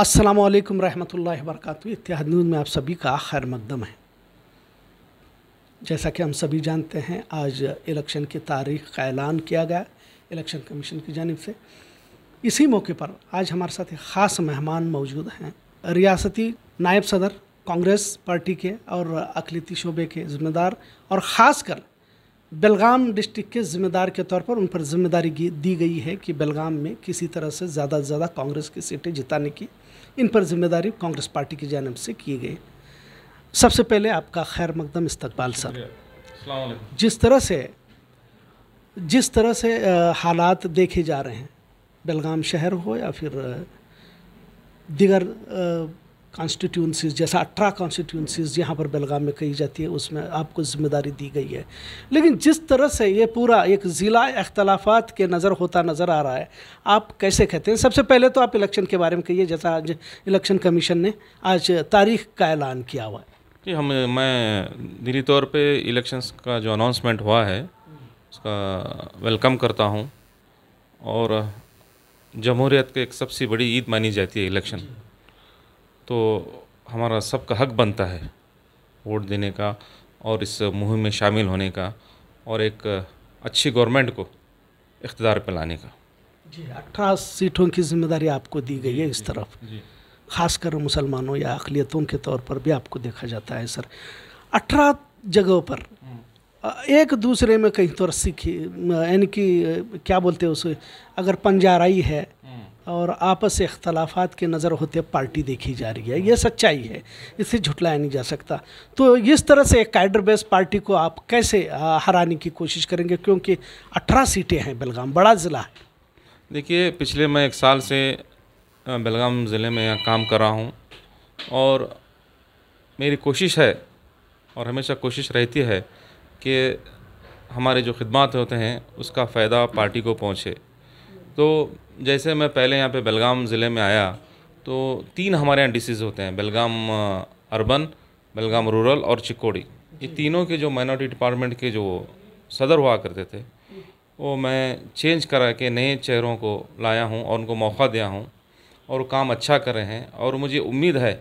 अस्सलाम वालेकुम रहमतुल्लाहि इतिहाद न्यूज़ में आप सभी का खैर मकदम है जैसा कि हम सभी जानते हैं आज इलेक्शन की तारीख का ऐलान किया गया इलेक्शन कमीशन की जानब से इसी मौके पर आज हमारे साथ एक ख़ास मेहमान मौजूद हैं रियासती नायब सदर कांग्रेस पार्टी के और अकलीती शोबे के ज़िम्मेदार और ख़ास कर बेलगाम डिस्ट्रिक्ट के जिम्मेदार के तौर पर उन पर जिम्मेदारी दी गई है कि बेलगाम में किसी तरह से ज़्यादा से ज़्यादा कांग्रेस की सीटें जिताने की इन पर जिम्मेदारी कांग्रेस पार्टी की जानब से की गई सबसे पहले आपका खैर मकदम इस्तकबाल सर जिस तरह से जिस तरह से हालात देखे जा रहे हैं बेलगाम शहर हो या फिर दिगर कॉन्स्टिट्यूंसीज जैसा अठारह कॉन्स्टिट्यूंसीज यहाँ पर बेलगाम में कही जाती है उसमें आपको ज़िम्मेदारी दी गई है लेकिन जिस तरह से ये पूरा एक ज़िला अख्तलाफात के नज़र होता नज़र आ रहा है आप कैसे कहते हैं सबसे पहले तो आप इलेक्शन के बारे में कहिए जैसा आज इलेक्शन कमीशन ने आज तारीख का ऐलान किया हुआ है जी हम मैं दिली तौर पर इलेक्शन का जो अनाउंसमेंट हुआ है उसका वेलकम करता हूँ और जमहूरियत के एक सबसे बड़ी ईद मानी जाती है इलेक्शन तो हमारा सबका हक बनता है वोट देने का और इस मुहिम में शामिल होने का और एक अच्छी गवर्नमेंट को इकतदार पर लाने का जी अठारह सीटों की जिम्मेदारी आपको दी गई है इस तरफ खासकर मुसलमानों या अकलीतों के तौर पर भी आपको देखा जाता है सर अठारह जगहों पर हम्म। एक दूसरे में कहीं तो रस्सी की यानी कि क्या बोलते हैं उसे अगर पंजाराई है और आपस अख्तलाफात के नज़र होते पार्टी देखी जा रही है ये सच्चाई है इसे झुटलाया नहीं जा सकता तो इस तरह से एक कैडर बेस्ड पार्टी को आप कैसे हराने की कोशिश करेंगे क्योंकि अठारह सीटें हैं बेलगाम बड़ा ज़िला है देखिए पिछले मैं एक साल से बेलगाम ज़िले में यहाँ काम कर रहा हूँ और मेरी कोशिश है और हमेशा कोशिश रहती है कि हमारे जो खदमात होते हैं उसका फ़ायदा पार्टी को पहुँचे तो जैसे मैं पहले यहाँ पे बेलगाम ज़िले में आया तो तीन हमारे यहाँ डिसीज़ होते हैं बेलगाम अर्बन बेलगाम रूरल और चिकोड़ी ये तीनों के जो माइनॉरिटी डिपार्टमेंट के जो सदर हुआ करते थे वो मैं चेंज करा के नए चेहरों को लाया हूँ और उनको मौका दिया हूँ और काम अच्छा कर रहे हैं और मुझे उम्मीद है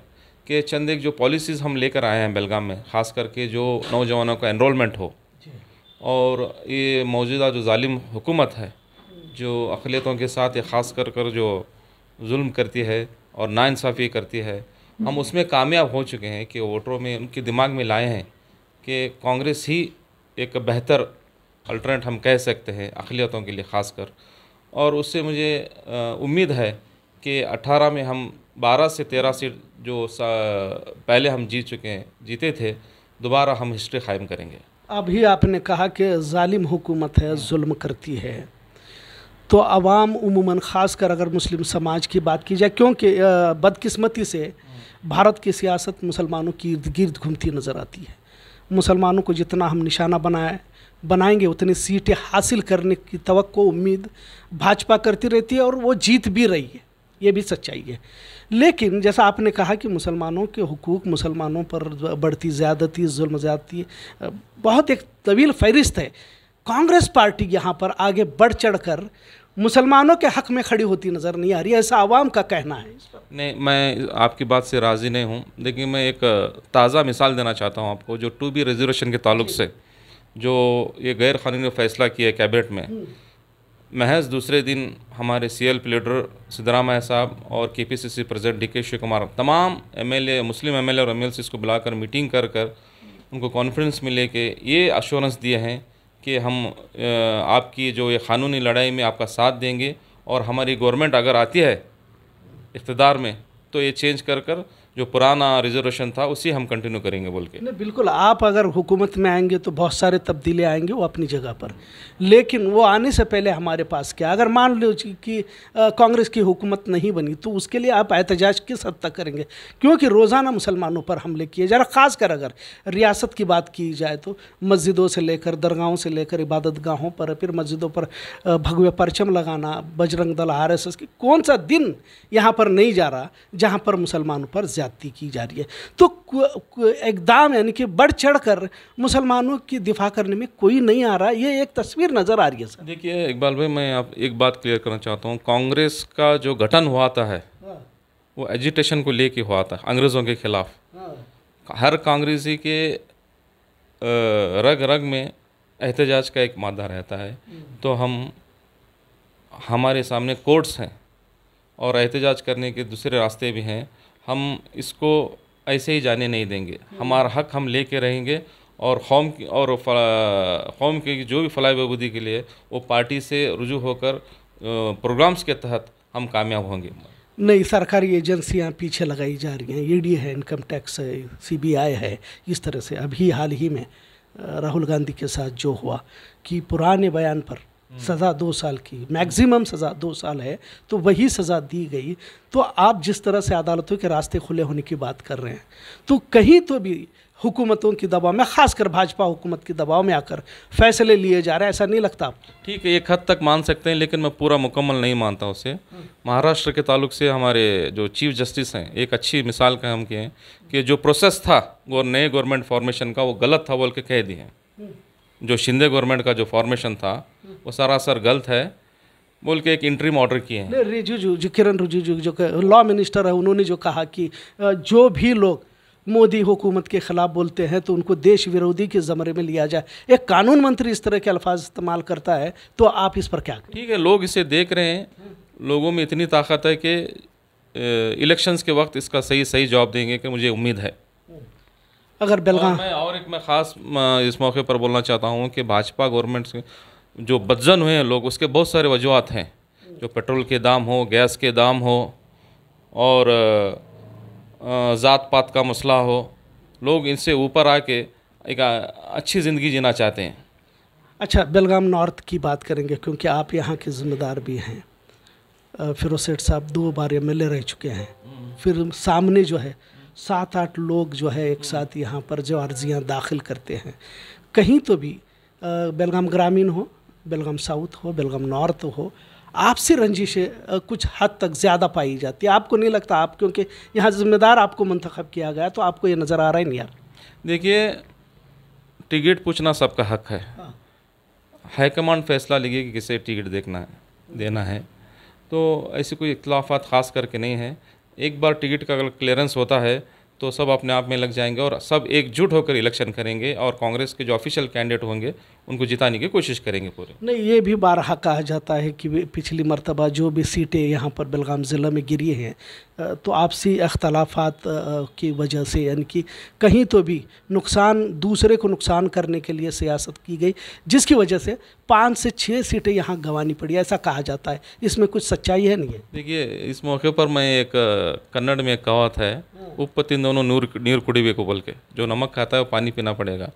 कि चंद एक जो पॉलिसीज़ हम लेकर आए हैं बेलगाम में ख़ास करके जो नौजवानों का एनरोलमेंट हो और ये मौजूदा जो ालिम हुकूमत है जो अखिलतों के साथ या ख़ास कर कर जो जुल्म करती है और नाानसाफ़ी करती है हम हम्म। उसमें कामयाब हो चुके हैं कि वोटरों में उनके दिमाग में लाए हैं कि कांग्रेस ही एक बेहतर अल्टरनेट हम कह सकते हैं अखिलतों के लिए ख़ास कर और उससे मुझे उम्मीद है कि 18 में हम 12 से 13 सीट जो पहले हम जीत चुके हैं जीते थे दोबारा हम हिस्ट्री कायम करेंगे अभी आपने कहा कि ालिम हुकूमत है हम्म। जुल्म करती है तो आवाम उमूमा ख़ास कर अगर मुस्लिम समाज की बात की जाए क्योंकि बदकिस्मती से भारत की सियासत मुसलमानों की इर्द गिर्द घूमती नज़र आती है मुसलमानों को जितना हम निशाना बनाए बनाएंगे उतनी सीटें हासिल करने की तो उम्मीद भाजपा करती रहती है और वो जीत भी रही है ये भी सच्चाई है लेकिन जैसा आपने कहा कि मुसलमानों के हकूक़ मुसलमानों पर बढ़ती ज़्यादती जुल्म ज़्यादती बहुत एक तवील फहरिस्त है कांग्रेस पार्टी यहाँ पर आगे बढ़ चढ़ कर मुसलमानों के हक में खड़ी होती नज़र नहीं आ रही ऐसा आवाम का कहना है नहीं मैं आपकी बात से राज़ी नहीं हूँ लेकिन मैं एक ताज़ा मिसाल देना चाहता हूँ आपको जो टू बी रिजर्वेशन के ताल्लुक से जो ये गैर कानूनी फैसला किया कैबिनेट में हम्म। महज दूसरे दिन हमारे सी एल लीडर सिद्धरामैया साहब और K P C C president D K Shivakumar तमाम एम एल ए मुस्लिम एम एल ए और एम एल सी को बुलाकर मीटिंग कर कर उनको कॉन्फ्रेंस में लेके ये अश्योरेंस दिए हैं कि हम आपकी जो ये क़ानूनी लड़ाई में आपका साथ देंगे और हमारी गवर्नमेंट अगर आती है इकतदार में तो ये चेंज कर कर जो पुराना रिजर्वेशन था उसी हम कंटिन्यू करेंगे बोल के नहीं बिल्कुल आप अगर हुकूमत में आएंगे तो बहुत सारे तब्दीले आएंगे वो अपनी जगह पर लेकिन वो आने से पहले हमारे पास क्या अगर मान लो कि कांग्रेस की हुकूमत नहीं बनी तो उसके लिए आप एहतजाज किस हद तक करेंगे क्योंकि रोज़ाना मुसलमानों पर हमले किए जा रहे ख़ास कर अगर रियासत की बात की जाए तो मस्जिदों से लेकर दरगाहों से लेकर इबादत गाहों पर फिर मस्जिदों पर भगवे परचम लगाना बजरंग दल आर की कौन सा दिन यहाँ पर नहीं जा रहा जहाँ पर मुसलमानों पर ज़्यादा ज्यादती की जा रही है तो एकदम यानी कि बढ़ चढ़ कर मुसलमानों की दिफा करने में कोई नहीं आ रहा ये एक तस्वीर नज़र आ रही है सर देखिए इकबाल भाई मैं आप एक बात क्लियर करना चाहता हूँ कांग्रेस का जो गठन हुआ था है हाँ। वो एजिटेशन को लेके हुआ था अंग्रेज़ों के खिलाफ हाँ। हर कांग्रेसी के रग रग में एहतजाज का एक मादा रहता है हम्म। तो हम हमारे सामने कोर्ट्स हैं और एहतजाज करने के दूसरे रास्ते भी हैं हम इसको ऐसे ही जाने नहीं देंगे हमारा हक हम ले कर रहेंगे और कौम की और कौम के जो भी फलाह बहबूदी के लिए वो पार्टी से रुजू होकर प्रोग्राम्स के तहत हम कामयाब होंगे नई सरकारी एजेंसियां पीछे लगाई जा रही हैं ईडी e है इनकम टैक्स है सीबीआई है इस तरह से अभी हाल ही में राहुल गांधी के साथ जो हुआ कि पुराने बयान पर हम्म। सज़ा दो साल की मैक्सिमम सज़ा दो साल है तो वही सज़ा दी गई तो आप जिस तरह से अदालतों के रास्ते खुले होने की बात कर रहे हैं तो कहीं तो भी हुकूमतों की दबाव में खासकर भाजपा हुकूमत की दबाव में आकर फैसले लिए जा रहे हैं ऐसा नहीं लगता आपको ठीक है एक हद तक मान सकते हैं लेकिन मैं पूरा मुकम्मल नहीं मानता उसे हम्म। महाराष्ट्र के ताल्लुक से हमारे जो चीफ जस्टिस हैं एक अच्छी मिसाल का हम किए हैं कि जो प्रोसेस था नए गवर्नमेंट फॉर्मेशन का वो गलत था बोल के कह दिए जो शिंदे गवर्नमेंट का जो फॉर्मेशन था वो सरासर गलत है बोल के एक इंट्रीम ऑर्डर किए हैं रिजिजू जो किरण रिजिजू जो लॉ मिनिस्टर है उन्होंने जो कहा कि जो भी लोग मोदी हुकूमत के ख़िलाफ़ बोलते हैं तो उनको देश विरोधी के ज़मरे में लिया जाए एक कानून मंत्री इस तरह के अल्फाज इस्तेमाल करता है तो आप इस पर क्या ठीक है लोग इसे देख रहे हैं लोगों में इतनी ताकत है कि इलेक्शंस के वक्त इसका सही सही जवाब देंगे कि मुझे उम्मीद है अगर बेलगाम मैं और एक मैं ख़ास इस मौके पर बोलना चाहता हूँ कि भाजपा गवर्नमेंट से जो बदजन हुए हैं लोग उसके बहुत सारे वजूहत हैं जो पेट्रोल के दाम हो गैस के दाम हो और ज़ात पात का मसला हो लोग इनसे ऊपर आके एक अच्छी ज़िंदगी जीना चाहते हैं अच्छा बेलगाम नॉर्थ की बात करेंगे क्योंकि आप यहाँ के ज़िम्मेदार भी हैं फिरोज सेठ साहब दो बार एम रह चुके हैं हम्म। फिर सामने जो है सात आठ लोग जो है एक साथ यहाँ पर जो अर्जियाँ दाखिल करते हैं कहीं तो भी बेलगाम ग्रामीण हो बेलगाम साउथ हो बेलगाम नॉर्थ हो आपसे रंजिशें कुछ हद तक ज़्यादा पाई जाती है आपको नहीं लगता आप क्योंकि यहाँ ज़िम्मेदार आपको मंतखब किया गया तो आपको ये नज़र आ रहा है नहीं यार देखिए टिकट पूछना सबका हक है हाँ। हाईकमांड फैसला लीजिए कि किसे टिकट देखना है देना है तो ऐसे कोई इख्लाफात ख़ास करके नहीं है एक बार टिकट का अगर क्लियरेंस होता है तो सब अपने आप में लग जाएंगे और सब एकजुट होकर इलेक्शन करेंगे और कांग्रेस के जो ऑफिशियल कैंडिडेट होंगे उनको जिताने की कोशिश करेंगे पूरे नहीं ये भी बारहा कहा जाता है कि पिछली मरतबा जो भी सीटें यहाँ पर बेलगाम ज़िला में गिरी हैं तो आपसी अख्तलाफात की वजह से यानी कि कहीं तो भी नुकसान दूसरे को नुकसान करने के लिए सियासत की गई जिसकी वजह से पाँच से छः सीटें यहाँ गंवानी पड़ी ऐसा कहा जाता है इसमें कुछ सच्चाई है नहीं है देखिए इस मौके पर मैं एक कन्नड़ में एक कहावत है हाँ। उपपति दोनों नूर नीर कुड़ीवे को बोल के जो नमक खाता है वो पानी पीना पड़ेगा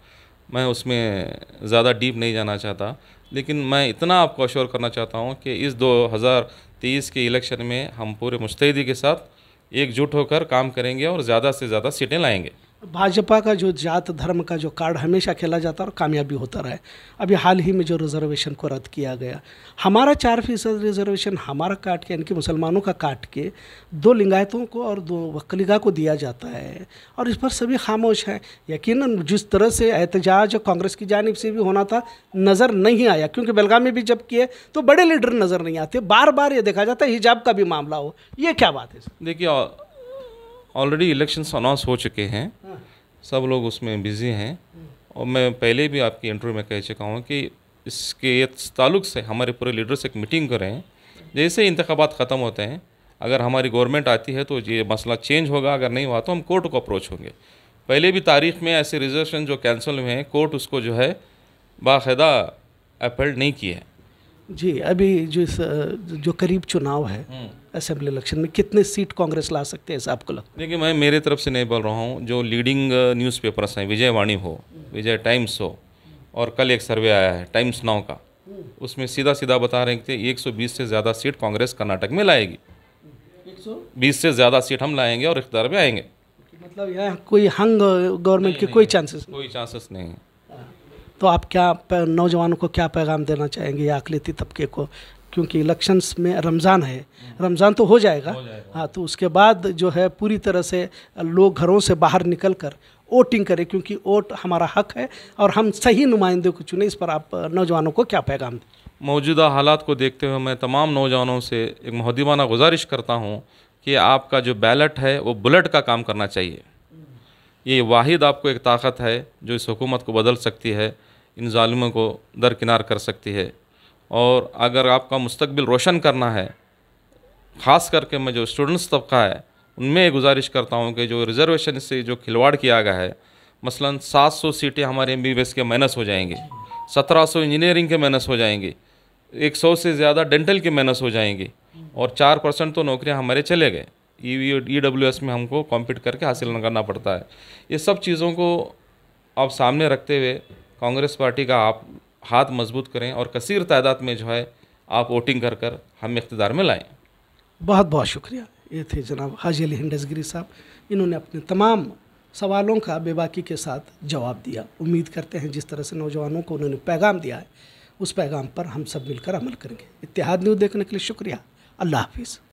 मैं उसमें ज़्यादा डीप नहीं जाना चाहता लेकिन मैं इतना आपको अश्योर करना चाहता हूँ कि इस 2023 के इलेक्शन में हम पूरे मुस्तैदी के साथ एकजुट होकर काम करेंगे और ज़्यादा से ज़्यादा सीटें लाएंगे भाजपा का जो जात धर्म का जो कार्ड हमेशा खेला जाता है और कामयाबी होता रहा है अभी हाल ही में जो रिजर्वेशन को रद्द किया गया हमारा चार फीसद रिजर्वेशन हमारा काट के यानी कि मुसलमानों का काट के दो लिंगायतों को और दो वक्लिगा को दिया जाता है और इस पर सभी खामोश हैं यकीन जिस तरह से एहतजाज कांग्रेस की जानब से भी होना था नज़र नहीं आया क्योंकि बेलगामी में भी जब किए तो बड़े लीडर नज़र नहीं आते बार बार ये देखा जाता है हिजाब का भी मामला हो ये क्या बात है देखिए ऑलरेडी इलेक्शंस अनाउंस हो चुके हैं हाँ। सब लोग उसमें बिजी हैं और मैं पहले भी आपकी इंटरव्यू में कह चुका हूँ कि इसके ताल्लुक से हमारे पूरे लीडर्स एक मीटिंग करें जैसे इंतबात ख़त्म होते हैं अगर हमारी गवर्नमेंट आती है तो ये मसला चेंज होगा अगर नहीं हुआ तो हम कोर्ट को अप्रोच होंगे पहले भी तारीख में ऐसे रिजर्वेशन जो कैंसिल हुए हैं कोर्ट उसको जो है बाकायदा अपेल्ड नहीं किया जी अभी जो इस जो करीब चुनाव है हम्म। असेंबली इलेक्शन में कितने सीट कांग्रेस ला सकते हैं आपको लगता है देखिए मैं मेरे तरफ से नहीं बोल रहा हूँ जो लीडिंग न्यूज़पेपर्स uh, हैं विजयवाणी हो विजय टाइम्स हो और कल एक सर्वे आया है टाइम्स नाव का उसमें सीधा सीधा बता रहे हैं कि 120 से ज़्यादा सीट कांग्रेस कर्नाटक में लाएगी 120 से ज़्यादा सीट हम लाएंगे और इकदार में आएंगे मतलब यहाँ कोई हंग गवर्नमेंट के कोई चांसेस कोई चांसेस नहीं है हाँ। तो आप क्या नौजवानों को क्या पैगाम देना चाहेंगे या अकलीती तबके को क्योंकि इलेक्शंस में रमज़ान है रमज़ान तो हो जाएगा हाँ तो उसके बाद जो है पूरी तरह से लोग घरों से बाहर निकल कर वोटिंग करें क्योंकि वोट हमारा हक है और हम सही नुमाइंदों को चुने इस पर आप नौजवानों को क्या पैगाम दें मौजूदा हालात को देखते हुए मैं तमाम नौजवानों से एक महदिबाना गुजारिश करता हूँ कि आपका जो बैलेट है वो बुलेट का काम करना चाहिए ये वाहिद आपको एक ताकत है जो इस हुकूमत को बदल सकती है इन ालिमों को दरकिनार कर सकती है और अगर आपका मुस्तबिल रोशन करना है ख़ास करके मैं जो स्टूडेंट्स तबका है उनमें गुजारिश करता हूँ कि जो रिजर्वेशन से जो खिलवाड़ किया गया है मसलन 700 सीटें हमारे एम के माइनस हो जाएंगे 1700 इंजीनियरिंग के माइनस हो जाएंगे 100 से ज़्यादा डेंटल के माइनस हो जाएंगे और चार परसेंट तो नौकरियाँ हमारे चले गए ई डब्ल्यू एस में हमको कॉम्पीट करके हासिल करना पड़ता है ये सब चीज़ों को आप सामने रखते हुए कांग्रेस पार्टी का आप हाथ मजबूत करें और कसर तादाद में जो है आप वोटिंग कर कर हम इकतदार में लाएँ बहुत बहुत शुक्रिया ये थे जनाब हाजी अली हिंडसगिरी साहब इन्होंने अपने तमाम सवालों का बेबाकी के साथ जवाब दिया उम्मीद करते हैं जिस तरह से नौजवानों को उन्होंने पैगाम दिया है उस पैगाम पर हम सब मिलकर अमल करेंगे इतिहाद न्यूज़ देखने के लिए शुक्रिया अल्लाह हाफिज़